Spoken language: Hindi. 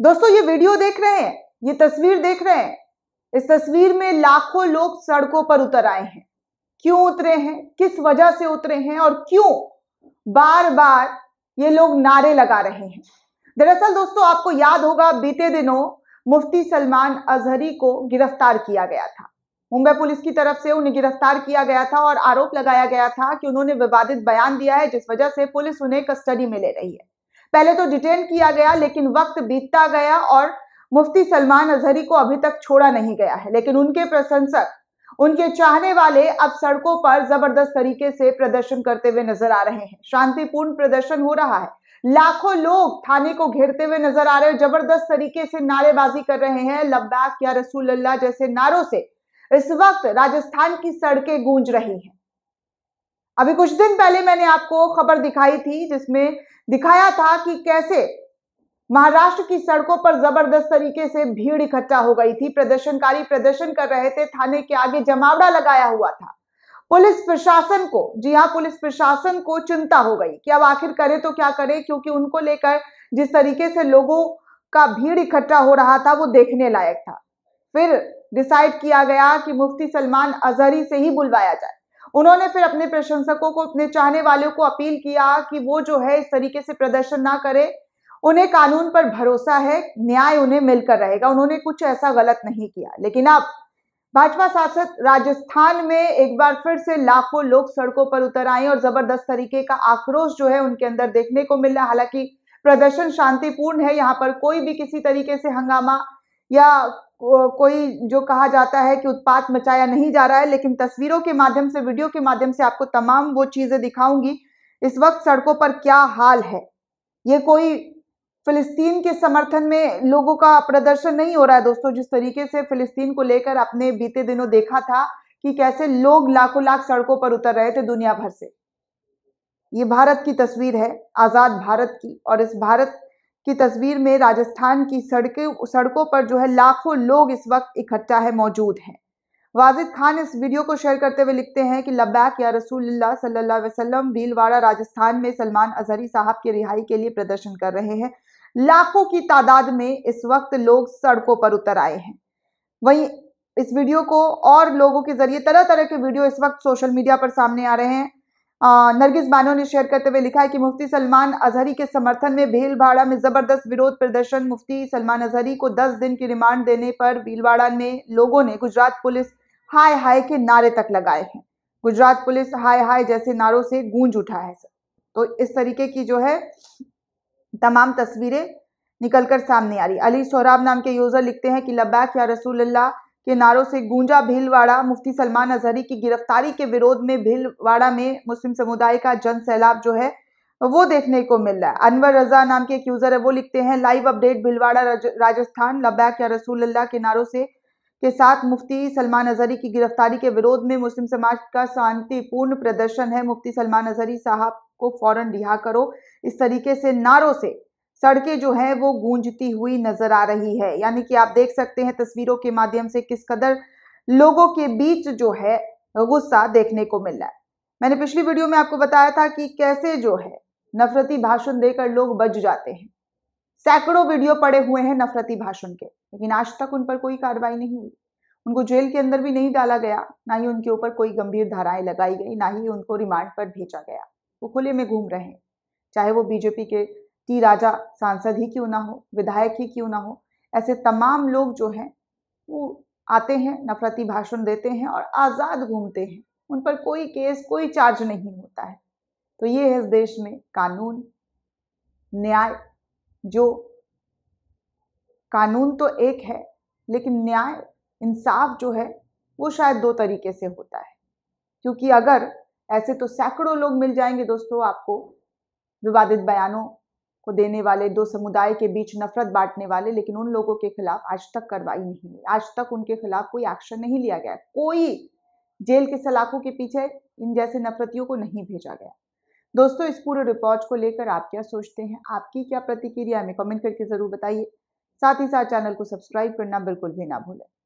दोस्तों ये वीडियो देख रहे हैं ये तस्वीर देख रहे हैं इस तस्वीर में लाखों लोग सड़कों पर उतर आए हैं क्यों उतरे हैं किस वजह से उतरे हैं और क्यों बार बार ये लोग नारे लगा रहे हैं दरअसल दोस्तों आपको याद होगा बीते दिनों मुफ्ती सलमान अजहरी को गिरफ्तार किया गया था मुंबई पुलिस की तरफ से उन्हें गिरफ्तार किया गया था और आरोप लगाया गया था कि उन्होंने विवादित बयान दिया है जिस वजह से पुलिस उन्हें कस्टडी में ले रही है पहले तो डिटेन किया गया लेकिन वक्त बीतता गया और मुफ्ती सलमान अजहरी को अभी तक छोड़ा नहीं गया है लेकिन उनके प्रशंसक उनके चाहने वाले अब सड़कों पर जबरदस्त तरीके से प्रदर्शन करते हुए नजर आ रहे हैं शांतिपूर्ण प्रदर्शन हो रहा है लाखों लोग थाने को घेरते हुए नजर आ रहे हैं जबरदस्त तरीके से नारेबाजी कर रहे हैं लब्बाक या रसूल अल्लाह जैसे नारों से इस वक्त राजस्थान की सड़कें गूंज रही हैं अभी कुछ दिन पहले मैंने आपको खबर दिखाई थी जिसमें दिखाया था कि कैसे महाराष्ट्र की सड़कों पर जबरदस्त तरीके से भीड़ इकट्ठा हो गई थी प्रदर्शनकारी प्रदर्शन कर रहे थे थाने के आगे जमावड़ा लगाया हुआ था पुलिस प्रशासन को जी हाँ पुलिस प्रशासन को चिंता हो गई कि अब आखिर करें तो क्या करें क्योंकि उनको लेकर जिस तरीके से लोगों का भीड़ इकट्ठा हो रहा था वो देखने लायक था फिर डिसाइड किया गया कि मुफ्ती सलमान अजहरी से ही बुलवाया जाए उन्होंने फिर अपने प्रशंसकों को अपने चाहने वालों को अपील किया कि वो जो है इस तरीके से प्रदर्शन ना करें उन्हें कानून पर भरोसा है न्याय उन्हें मिलकर रहेगा उन्होंने कुछ ऐसा गलत नहीं किया लेकिन अब भाजपा सांसद राजस्थान में एक बार फिर से लाखों लोग सड़कों पर उतर आए और जबरदस्त तरीके का आक्रोश जो है उनके अंदर देखने को मिल रहा हालांकि प्रदर्शन शांतिपूर्ण है यहाँ पर कोई भी किसी तरीके से हंगामा या कोई जो कहा जाता है कि उत्पात मचाया नहीं जा रहा है लेकिन तस्वीरों के माध्यम से वीडियो के माध्यम से आपको तमाम वो चीज़ें दिखाऊंगी इस वक्त सड़कों पर क्या हाल है ये कोई फिलिस्तीन के समर्थन में लोगों का प्रदर्शन नहीं हो रहा है दोस्तों जिस तरीके से फिलिस्तीन को लेकर आपने बीते दिनों देखा था कि कैसे लोग लाखों लाख सड़कों पर उतर रहे थे दुनिया भर से ये भारत की तस्वीर है आज़ाद भारत की और इस भारत की तस्वीर में राजस्थान की सड़कें सड़कों पर जो है लाखों लोग इस वक्त इकट्ठा है मौजूद हैं वाजिद खान इस वीडियो को शेयर करते हुए लिखते हैं कि लब्बैक या रसूलुल्लाह सल्लल्लाहु अलैहि वसल्लम भीलवाड़ा राजस्थान में सलमान अजहरी साहब की रिहाई के लिए प्रदर्शन कर रहे हैं लाखों की तादाद में इस वक्त लोग सड़कों पर उतर आए हैं वहीं इस वीडियो को और लोगों के जरिए तरह तरह के वीडियो इस वक्त सोशल मीडिया पर सामने आ रहे हैं नरगिस बानो ने शेयर करते हुए लिखा है कि मुफ्ती सलमान अजहरी के समर्थन में भीलवाड़ा में जबरदस्त विरोध प्रदर्शन मुफ्ती सलमान अजहरी को 10 दिन की रिमांड देने पर भीलवाड़ा में लोगों ने गुजरात पुलिस हाय हाय के नारे तक लगाए हैं गुजरात पुलिस हाय हाय जैसे नारों से गूंज उठा है तो इस तरीके की जो है तमाम तस्वीरें निकलकर सामने आ रही अली सौराब नाम के यूजर लिखते हैं कि लब्बैक या रसूल अल्लाह के नारों से गूंजा भीलवाड़ा मुफ्ती सलमान अजहरी की गिरफ्तारी के विरोध में भीलवाड़ा में मुस्लिम समुदाय का जन सैलाब जो है वो देखने को मिल रहा है अनवर रजा नाम के एक यूजर है वो लिखते हैं लाइव अपडेट भीलवाड़ा राजस्थान लबैक या रसूल के नारों से के साथ मुफ्ती सलमान अजहरी की गिरफ्तारी के विरोध में मुस्लिम समाज का शांतिपूर्ण प्रदर्शन है मुफ्ती सलमान अजहरी साहब को फौरन रिहा करो इस तरीके से नारों से सड़कें जो हैं वो गूंजती हुई नजर आ रही है यानी कि आप देख सकते हैं तस्वीरों के माध्यम से किस कदर लोगों के बीच जो है गुस्सा देखने को मिल रहा है मैंने पिछली वीडियो में आपको बताया था कि कैसे जो है नफरती भाषण देकर लोग बच जाते हैं सैकड़ों वीडियो पड़े हुए हैं नफरती भाषण के लेकिन आज तक उन पर कोई कार्रवाई नहीं हुई उनको जेल के अंदर भी नहीं डाला गया ना ही उनके ऊपर कोई गंभीर धाराएं लगाई गई ना ही उनको रिमांड पर भेजा गया वो खुले में घूम रहे हैं चाहे वो बीजेपी के टी राजा सांसद ही क्यों ना हो विधायक ही क्यों ना हो ऐसे तमाम लोग जो हैं वो आते हैं नफरती भाषण देते हैं और आज़ाद घूमते हैं उन पर कोई केस कोई चार्ज नहीं होता है तो ये है इस देश में कानून न्याय जो कानून तो एक है लेकिन न्याय इंसाफ जो है वो शायद दो तरीके से होता है क्योंकि अगर ऐसे तो सैकड़ों लोग मिल जाएंगे दोस्तों आपको विवादित बयानों को देने वाले दो समुदाय के बीच नफरत बांटने वाले लेकिन उन लोगों के खिलाफ आज तक कार्रवाई नहीं हुई आज तक उनके खिलाफ कोई एक्शन नहीं लिया गया कोई जेल के सलाखों के पीछे इन जैसे नफरतियों को नहीं भेजा गया दोस्तों इस पूरे रिपोर्ट को लेकर आप क्या सोचते हैं आपकी क्या प्रतिक्रिया हमें कमेंट करके ज़रूर बताइए साथ ही साथ चैनल को सब्सक्राइब करना बिल्कुल भी ना भूलें